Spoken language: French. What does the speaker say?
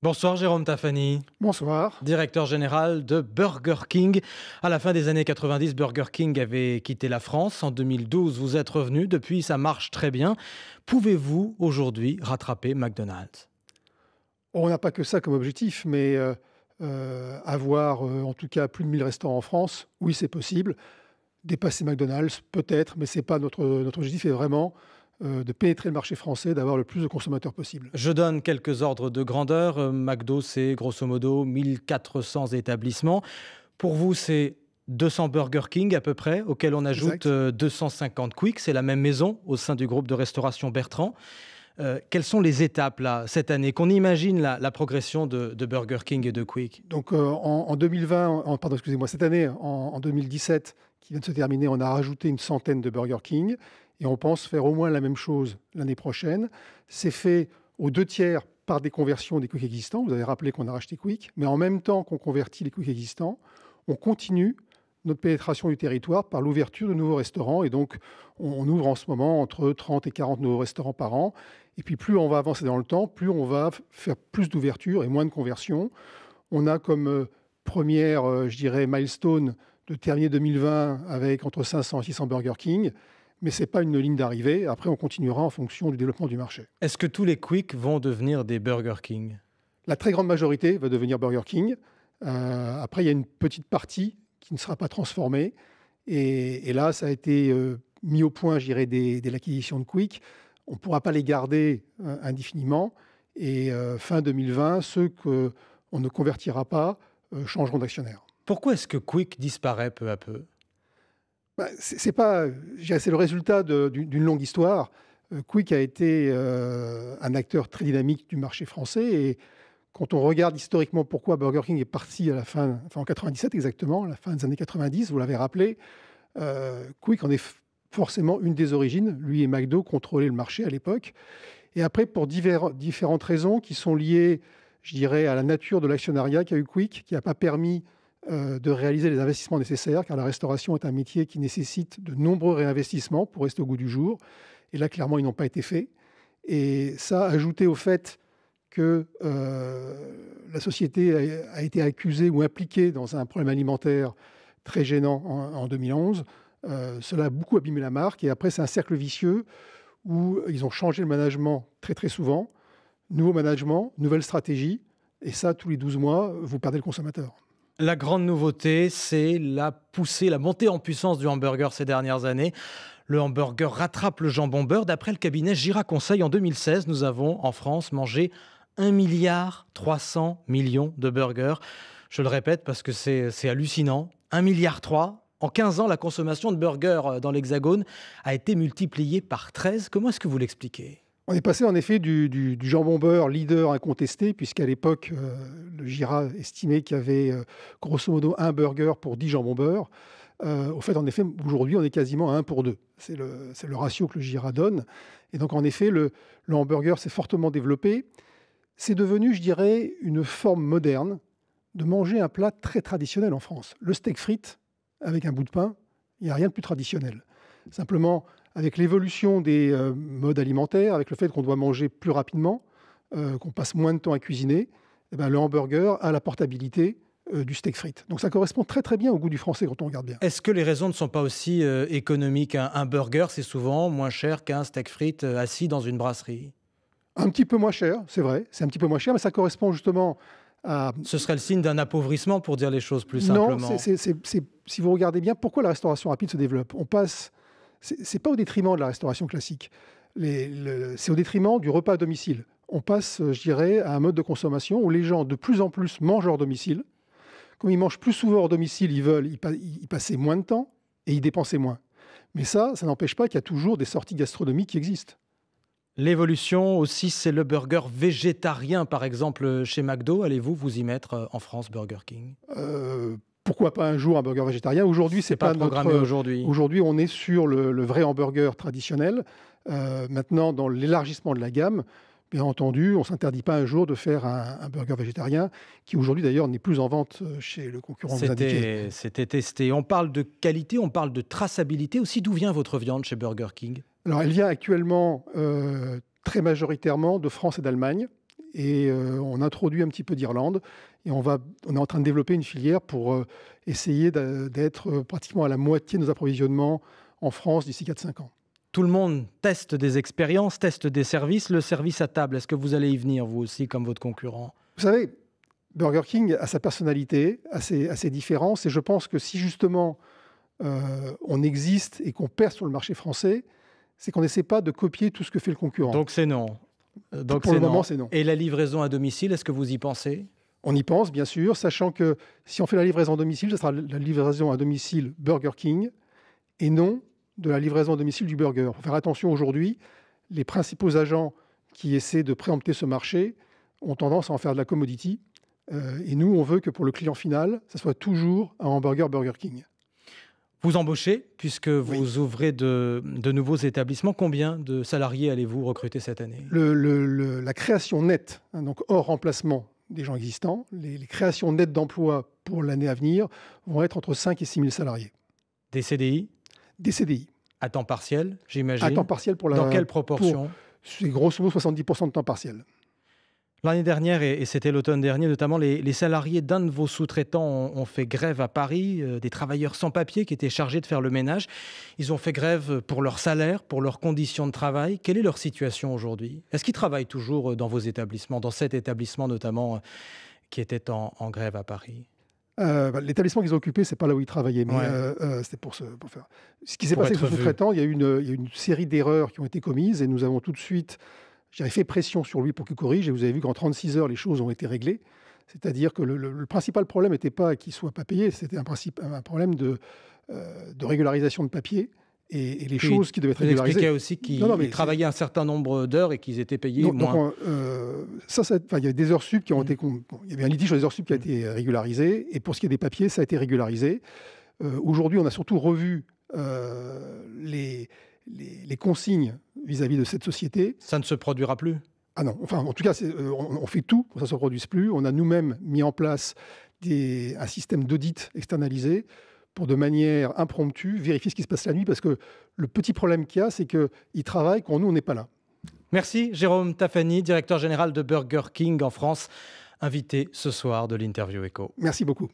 Bonsoir Jérôme Tafani. Bonsoir. Directeur général de Burger King. À la fin des années 90, Burger King avait quitté la France. En 2012, vous êtes revenu. Depuis, ça marche très bien. Pouvez-vous aujourd'hui rattraper McDonald's On n'a pas que ça comme objectif, mais euh, euh, avoir euh, en tout cas plus de 1000 restaurants en France, oui, c'est possible. Dépasser McDonald's, peut-être, mais c'est pas notre, notre objectif. vraiment euh, de pénétrer le marché français, d'avoir le plus de consommateurs possible. Je donne quelques ordres de grandeur. Euh, McDo, c'est grosso modo 1400 établissements. Pour vous, c'est 200 Burger King à peu près, auxquels on ajoute 250 euh, Quick. C'est la même maison au sein du groupe de restauration Bertrand. quelles sont les étapes cette année Qu'on imagine la, progression de, Burger King et de Quick Donc en, 2020, en, pardon, excusez-moi, cette année, en, en, 2017, qui vient de se terminer, on a rajouté une centaine de Burger King et on pense faire au moins la même chose l'année prochaine. C'est fait aux deux tiers par des conversions des Quick existants. Vous avez rappelé qu'on a racheté Quick, mais en même temps qu'on convertit les Quick existants, on continue notre pénétration du territoire par l'ouverture de nouveaux restaurants. Et donc, on, ouvre en ce moment entre 30 et 40 nouveaux restaurants par an. Et puis, plus on va avancer dans le temps, plus on va faire plus d'ouvertures et moins de conversions. On a comme euh, première, euh, je dirais, milestone de terminer 2020 avec entre 500 et 600 Burger King mais ce n'est pas une ligne d'arrivée. Après, on continuera en fonction du développement du marché. Est-ce que tous les Quick vont devenir des Burger King La très grande majorité va devenir Burger King. Euh, après, il y a une petite partie qui ne sera pas transformée. Et, là, ça a été euh, mis au point, j'irai, dirais, dès l'acquisition de Quick. On ne pourra pas les garder euh, indéfiniment. Et fin 2020, ceux qu'on ne convertira pas changeront d'actionnaire. Pourquoi est-ce que Quick disparaît peu à peu bah, c'est pas, euh, c'est le résultat d'une longue histoire. Euh, Quick a été euh, un acteur très dynamique du marché français et quand on regarde historiquement pourquoi Burger King est parti à la fin, en 97 exactement, à la fin des années 90, vous l'avez rappelé, Quick en est forcément une des origines. Lui et McDo contrôlaient le marché à l'époque. Et après, pour différentes raisons qui sont liées, je dirais, à la nature de l'actionnariat qu'a eu Quick, qui n'a pas permis euh, de réaliser les investissements nécessaires, car la restauration est un métier qui nécessite de nombreux réinvestissements pour rester au goût du jour. Et là, clairement, ils n'ont pas été faits. Et ça, ajouté au fait que euh, la société a, été accusée ou impliquée dans un problème alimentaire très gênant en, 2011, euh, cela a beaucoup abîmé la marque. Et après, c'est un cercle vicieux où ils ont changé le management très très souvent. Nouveau management, nouvelle stratégie. Et ça, tous les 12 mois, vous perdez le consommateur. La grande nouveauté, c'est la poussée, la montée en puissance du hamburger ces dernières années. Le hamburger rattrape le jambon beurre. D'après le cabinet Gira Conseil, en 2016, nous avons en France mangé 1 milliard 300 millions de burgers. Je le répète parce que c'est hallucinant. 1 milliard En 15 ans, la consommation de burgers euh, dans l'Hexagone a été multipliée par 13. Comment est-ce que vous l'expliquez on est passé en effet du, du, jambon beurre leader incontesté, puisqu'à l'époque, euh, le Gira estimait qu'il y avait euh, grosso modo un burger pour 10 jambon beurre. Euh, au fait, en effet, aujourd'hui, on est quasiment à un pour deux. C'est le, ratio que le Gira donne. Et donc, en effet, le, hamburger s'est fortement développé. C'est devenu, je dirais, une forme moderne de manger un plat très traditionnel en France. Le steak frites avec un bout de pain, il n'y a rien de plus traditionnel. Simplement, avec l'évolution des euh, modes alimentaires, avec le fait qu'on doit manger plus rapidement, euh, qu'on passe moins de temps à cuisiner, eh ben, le hamburger a la portabilité euh, du steak frites. Donc ça correspond très très bien au goût du français quand on regarde bien. Est-ce que les raisons ne sont pas aussi économiques un, burger, c'est souvent moins cher qu'un steak frites assis dans une brasserie Un petit peu moins cher, c'est vrai. C'est un petit peu moins cher, mais ça correspond justement à... Ce serait le signe d'un appauvrissement pour dire les choses plus simplement. Non, c'est, si vous regardez bien, pourquoi la restauration rapide se développe On passe c'est pas au détriment de la restauration classique. c'est au détriment du repas à domicile. On passe, euh, je dirais, à un mode de consommation où les gens de plus en plus mangent hors domicile. Comme ils mangent plus souvent hors domicile, ils veulent y, passer moins de temps et ils dépensaient moins. Mais ça, ça n'empêche pas qu'il y a toujours des sorties gastronomiques qui existent. L'évolution aussi, c'est le burger végétarien, par exemple, chez McDo. Allez-vous vous y mettre euh, en France, Burger King euh, pourquoi pas un jour un burger végétarien Aujourd'hui, c'est pas, programmé aujourd'hui. Euh, aujourd'hui, on est sur le, vrai hamburger traditionnel. Euh, maintenant, dans l'élargissement de la gamme, bien entendu, on s'interdit pas un jour de faire un, burger végétarien, qui aujourd'hui d'ailleurs n'est plus en vente euh, chez le concurrent. C'était, c'était testé. On parle de qualité, on parle de traçabilité aussi. D'où vient votre viande chez Burger King Alors, elle vient actuellement très majoritairement de France et d'Allemagne et euh, on introduit un petit peu d'Irlande et on, va, on est en train de développer une filière pour euh, essayer d'être euh, pratiquement à la moitié de nos approvisionnements en France d'ici 4-5 ans. Tout le monde teste des expériences, teste des services. Le service à table, est-ce que vous allez y venir vous aussi comme votre concurrent Vous savez, Burger King a sa personnalité, a ses, différences et je pense que si justement on existe et qu'on perd sur le marché français, c'est qu'on n'essaie pas de copier tout ce que fait le concurrent. Donc c'est non. Euh, c'est non. Et la livraison à domicile, est-ce que vous y pensez on y pense, bien sûr, sachant que si on fait la livraison à domicile, ce sera la livraison à domicile Burger King et non de la livraison à domicile du burger. faire attention aujourd'hui, les principaux agents qui essaient de préempter ce marché ont tendance à en faire de la commodity. Euh, et nous, on veut que pour le client final, ce soit toujours un hamburger Burger King. Vous embauchez, puisque vous ouvrez de, nouveaux établissements. Combien de salariés allez-vous recruter cette année le, La création nette, hein, donc hors remplacement des gens existants, les, créations nettes d'emplois pour l'année à venir vont être entre 5 et 6 000 salariés. Des CDI Des CDI. À temps partiel, j'imagine. À temps partiel pour la. Dans quelle proportion C'est grosso modo 70 de temps partiel. L'année dernière, et c'était l'automne dernier, notamment les, salariés d'un de vos sous-traitants ont, fait grève à Paris, euh, des travailleurs sans papier qui étaient chargés de faire le ménage. Ils ont fait grève pour leur salaire, pour leurs conditions de travail. Quelle est leur situation aujourd'hui Est-ce qu'ils travaillent toujours euh, dans vos établissements, dans cet établissement notamment euh, qui était en, grève à Paris bah, L'établissement qu'ils ont occupé, c'est pas là où ils travaillaient, mais c'était pour, ce, faire. Ce qui s'est passé avec ce sous-traitant, il y, a il y a eu une série d'erreurs qui ont été commises et nous avons tout de suite j'avais fait pression sur lui pour qu'il corrige, et vous avez vu qu'en 36 heures, les choses ont été réglées. C'est-à-dire que le, principal problème n'était pas qu'il ne soit pas payé, c'était un, problème de, euh, de, régularisation de papier. Et, les choses qui devaient être régularisées. expliquait aussi qu'ils travaillaient un certain nombre d'heures et qu'ils étaient payés moins. Donc, euh, il y avait des heures qui ont mmh. été... avait un litige sur les heures sup qui a mmh. été euh, régularisé. Et pour ce qui est des papiers, ça a été régularisé. Aujourd'hui, on a surtout revu les, consignes vis-à-vis de cette société. Ça ne se produira plus Ah non, enfin en tout cas, euh, on, fait tout pour que ça ne se produise plus. On a nous-mêmes mis en place des, un système d'audit externalisé pour de manière impromptue vérifier ce qui se passe la nuit parce que le petit problème qu'il y a, c'est qu'ils travaillent quand nous, on n'est pas là. Merci Jérôme Tafani, directeur général de Burger King en France, invité ce soir de l'interview Echo. Merci beaucoup.